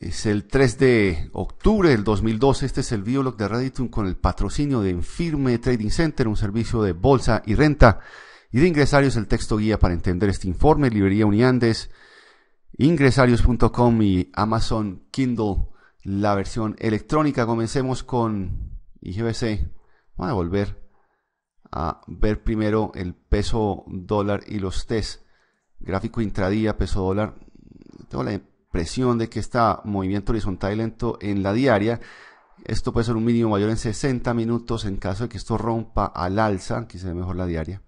Es el 3 de octubre del 2012. Este es el Biolog de Reddit con el patrocinio de Enfirme Trading Center, un servicio de bolsa y renta. Y de ingresarios, el texto guía para entender este informe, librería Uniandes, ingresarios.com y Amazon Kindle, la versión electrónica. Comencemos con IGBC. Vamos a volver a ver primero el peso dólar y los test. Gráfico intradía, peso dólar. Tengo la presión de que está movimiento horizontal y lento en la diaria. Esto puede ser un mínimo mayor en 60 minutos en caso de que esto rompa al alza, aquí se ve mejor la diaria.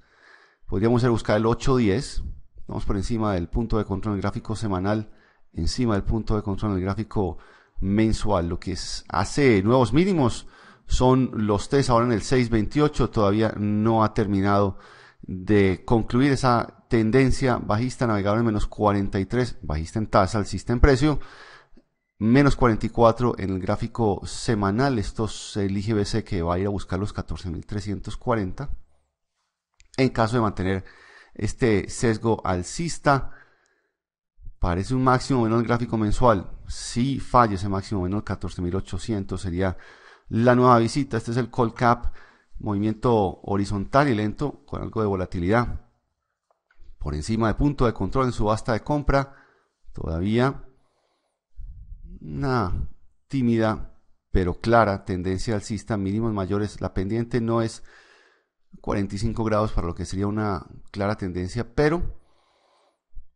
Podríamos ir a buscar el 810, vamos por encima del punto de control del gráfico semanal, encima del punto de control del gráfico mensual. Lo que es, hace nuevos mínimos son los test ahora en el 628, todavía no ha terminado de concluir esa tendencia bajista navegable en menos 43, bajista en tasa, alcista en precio, menos 44 en el gráfico semanal. Esto es el IGBC que va a ir a buscar los 14.340. En caso de mantener este sesgo alcista, parece un máximo el gráfico mensual. Si falla ese máximo menor 14.800 sería la nueva visita. Este es el call cap movimiento horizontal y lento con algo de volatilidad. Por encima de punto de control en subasta de compra, todavía una tímida pero clara tendencia alcista, mínimos mayores. La pendiente no es 45 grados para lo que sería una clara tendencia, pero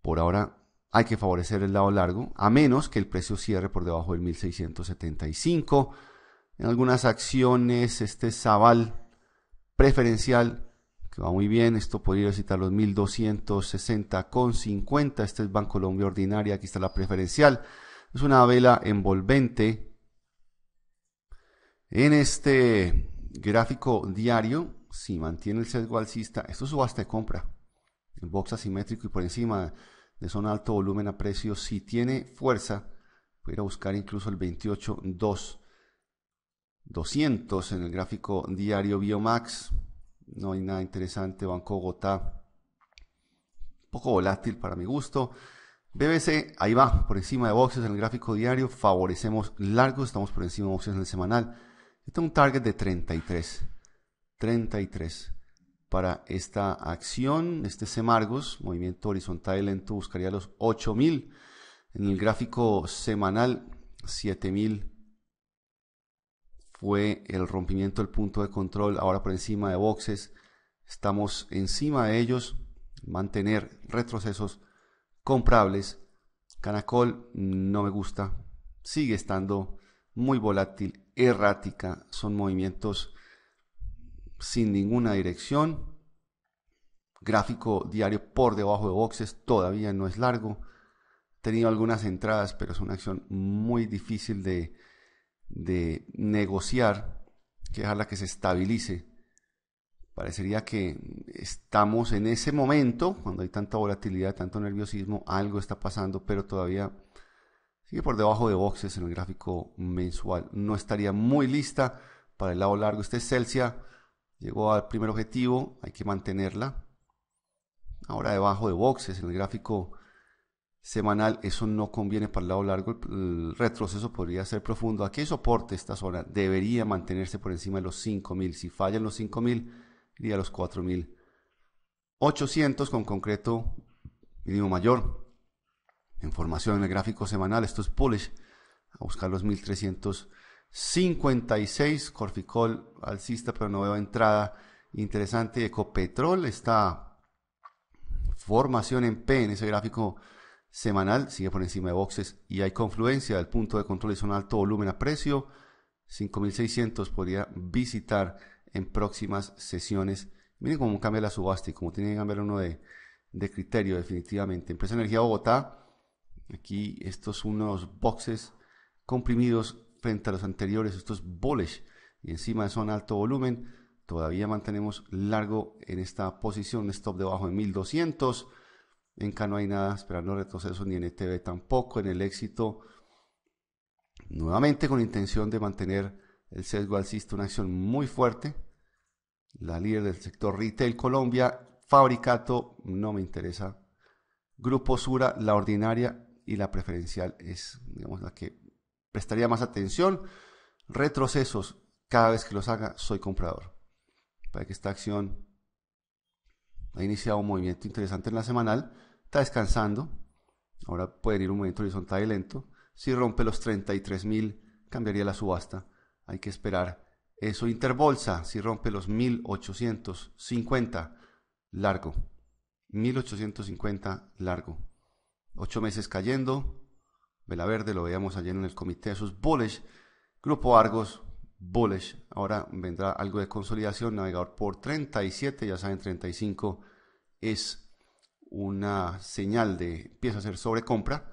por ahora hay que favorecer el lado largo, a menos que el precio cierre por debajo del 1675. En algunas acciones, este Zaval preferencial, que va muy bien, esto podría citar los 1260,50, este es Banco Colombia Ordinaria, aquí está la preferencial, es una vela envolvente. En este gráfico diario, si mantiene el sesgo alcista, esto es subasta de compra, el box asimétrico y por encima de son alto volumen a precio, si tiene fuerza, pudiera buscar incluso el 28.2 200 en el gráfico diario Biomax. No hay nada interesante. Banco Bogotá, un poco volátil para mi gusto. BBC, ahí va, por encima de boxes en el gráfico diario. Favorecemos largos, estamos por encima de boxes en el semanal. Este es un target de 33. 33 para esta acción, este Semargos, movimiento horizontal lento, buscaría los 8000. En el gráfico semanal, 7000 fue el rompimiento del punto de control, ahora por encima de boxes, estamos encima de ellos, mantener retrocesos comprables. Canacol no me gusta, sigue estando muy volátil, errática, son movimientos sin ninguna dirección. Gráfico diario por debajo de boxes, todavía no es largo. He tenido algunas entradas, pero es una acción muy difícil de de negociar, que dejarla que se estabilice. Parecería que estamos en ese momento, cuando hay tanta volatilidad, tanto nerviosismo, algo está pasando, pero todavía sigue por debajo de boxes en el gráfico mensual. No estaría muy lista para el lado largo. Este es llegó al primer objetivo, hay que mantenerla. Ahora debajo de boxes en el gráfico semanal, eso no conviene para el lado largo, el retroceso podría ser profundo. ¿a qué soporte esta zona, debería mantenerse por encima de los 5000. Si fallan los 5000, iría a los 4800 con concreto mínimo mayor. En formación en el gráfico semanal, esto es bullish, a buscar los 1356. Corficol alcista, pero no veo entrada interesante. Ecopetrol, esta formación en P en ese gráfico semanal, sigue por encima de boxes y hay confluencia del punto de control y un alto volumen a precio. 5600 podría visitar en próximas sesiones. Miren cómo cambia la subasta y cómo tiene que cambiar uno de, criterio, definitivamente. Empresa Energía Bogotá. Aquí estos unos boxes comprimidos frente a los anteriores, estos bullish y encima de son alto volumen. Todavía mantenemos largo en esta posición, stop debajo de 1200 en K no hay nada esperando retrocesos, ni en ETV tampoco. En el éxito, nuevamente con intención de mantener el sesgo alcista, una acción muy fuerte. La líder del sector retail Colombia, Fabricato, no me interesa. Grupo Sura, la ordinaria y la preferencial es, la que prestaría más atención. Retrocesos, cada vez que los haga, soy comprador. Para que esta acción ha iniciado un movimiento interesante en la semanal, está descansando, ahora puede ir un movimiento horizontal y lento, si rompe los 33.000 cambiaría la subasta, hay que esperar eso, Interbolsa, si rompe los 1.850, largo, 1.850, largo, 8 meses cayendo, vela verde, lo veíamos ayer en el comité, sus bullish, Grupo Argos, bullish. Ahora vendrá algo de consolidación, navegador por 37, ya saben, 35 es una señal de empieza a ser sobrecompra.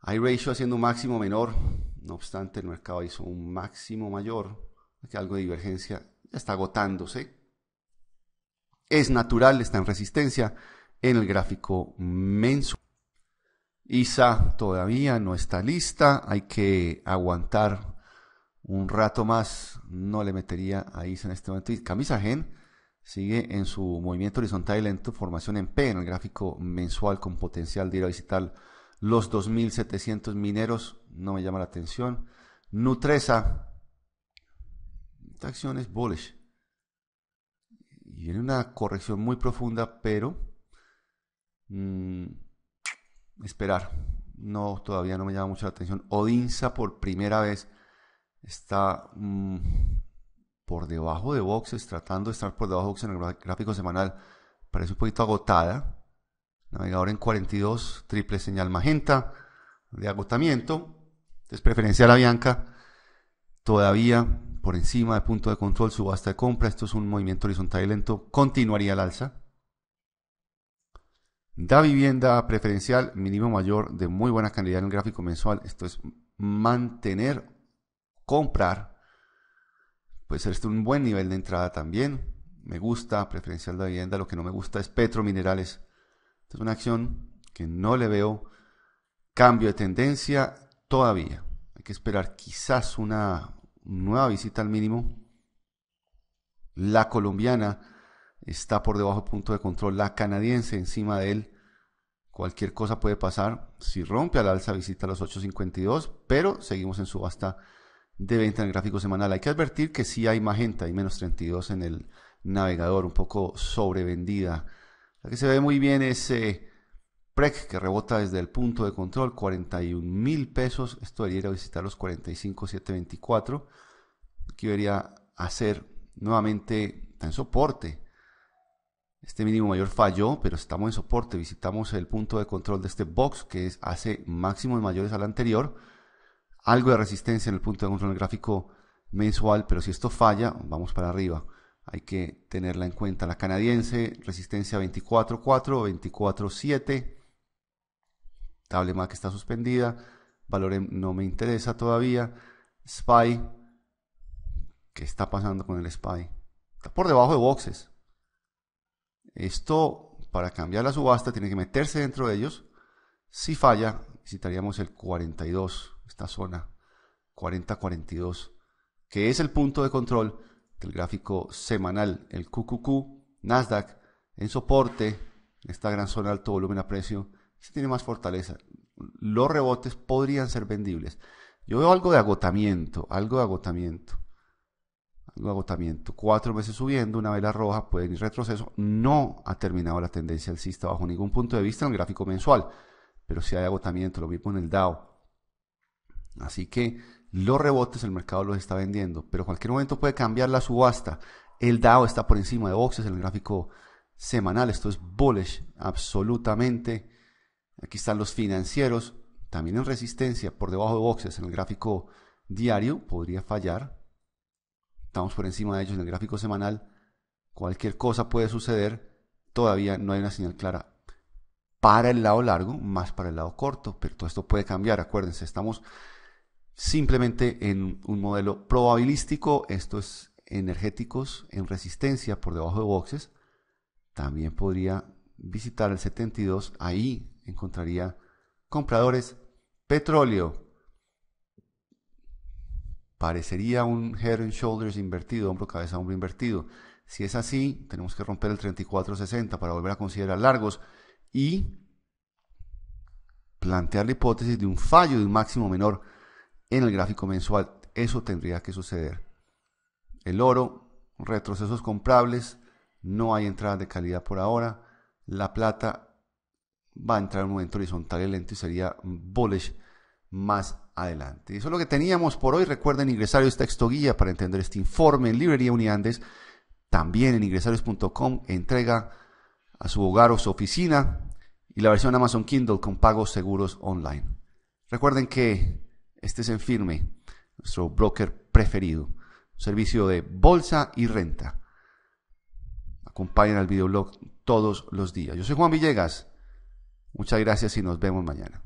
Hay ratio haciendo un máximo menor, no obstante el mercado hizo un máximo mayor, aquí algo de divergencia, ya está agotándose. Es natural, está en resistencia en el gráfico mensual. ISA todavía no está lista, hay que aguantar un rato más. No le metería a Isa en este momento. Y Camisa Gen sigue en su movimiento horizontal y lento, formación en P en el gráfico mensual con potencial de ir a visitar los 2.700 mineros. No me llama la atención. Nutresa. Esta acción es bullish. Y viene una corrección muy profunda, pero mm, esperar. No, todavía no me llama mucho la atención. odinza por primera vez está mm, por debajo de boxes, tratando de estar por debajo de boxes en el gráfico semanal. Parece un poquito agotada. Navegador en 42, triple señal magenta de agotamiento. Entonces, preferencial a Bianca todavía por encima de punto de control, subasta de compra. Esto es un movimiento horizontal y lento. Continuaría el alza. Da vivienda preferencial, mínimo mayor de muy buena calidad en el gráfico mensual. Esto es mantener comprar, puede ser este un buen nivel de entrada también. Me gusta, preferencial de vivienda, lo que no me gusta es petro minerales es una acción que no le veo cambio de tendencia todavía. Hay que esperar quizás una nueva visita al mínimo. La colombiana está por debajo del punto de control, la canadiense encima de él. Cualquier cosa puede pasar. Si rompe al alza, visita los 8.52, pero seguimos en subasta de venta en el gráfico semanal. Hay que advertir que sí hay magenta, hay menos 32 en el navegador, un poco sobrevendida. La que se ve muy bien es eh, PREC, que rebota desde el punto de control, 41 mil pesos. Esto debería ir a visitar los 45,724. Aquí debería hacer nuevamente en soporte. Este mínimo mayor falló, pero estamos en soporte. Visitamos el punto de control de este box que es, hace máximos mayores al anterior algo de resistencia en el punto de control gráfico mensual, pero si esto falla, vamos para arriba. Hay que tenerla en cuenta. La canadiense, resistencia 24.4, 24.7. Tablema que está suspendida. Valor no me interesa todavía. SPY. ¿Qué está pasando con el SPY? Está por debajo de boxes. Esto, para cambiar la subasta, tiene que meterse dentro de ellos. Si falla, necesitaríamos el 42 esta zona 40.42, que es el punto de control del gráfico semanal, el QQQ, Nasdaq, en soporte, esta gran zona de alto volumen a precio, se tiene más fortaleza. Los rebotes podrían ser vendibles. Yo veo algo de agotamiento, algo de agotamiento. Algo de agotamiento. Cuatro meses subiendo, una vela roja, puede ir retroceso. No ha terminado la tendencia alcista bajo ningún punto de vista en el gráfico mensual. Pero si sí hay agotamiento, lo mismo en el DAO. Así que los rebotes el mercado los está vendiendo, pero cualquier momento puede cambiar la subasta. El DAO está por encima de boxes en el gráfico semanal. Esto es bullish, absolutamente. Aquí están los financieros, también en resistencia, por debajo de boxes en el gráfico diario. Podría fallar. Estamos por encima de ellos en el gráfico semanal. Cualquier cosa puede suceder. Todavía no hay una señal clara para el lado largo, más para el lado corto, pero todo esto puede cambiar. Acuérdense, estamos simplemente en un modelo probabilístico, esto es energéticos en resistencia por debajo de boxes, también podría visitar el 72, ahí encontraría compradores petróleo. Parecería un head and shoulders invertido, hombro, cabeza, hombro invertido. Si es así, tenemos que romper el 34.60 para volver a considerar largos y plantear la hipótesis de un fallo de un máximo menor en el gráfico mensual. Eso tendría que suceder. El oro, retrocesos comprables, no hay entradas de calidad por ahora. La plata va a entrar en un momento horizontal y lento y sería bullish más adelante. Eso es lo que teníamos por hoy. Recuerden ingresar a este texto guía para entender este informe en Librería Uniandes. También en ingresarios.com entrega a su hogar o su oficina y la versión Amazon Kindle con pagos seguros online. Recuerden que este es Enfirme, firme, nuestro broker preferido. Servicio de bolsa y renta. Acompañen al videoblog todos los días. Yo soy Juan Villegas. Muchas gracias y nos vemos mañana.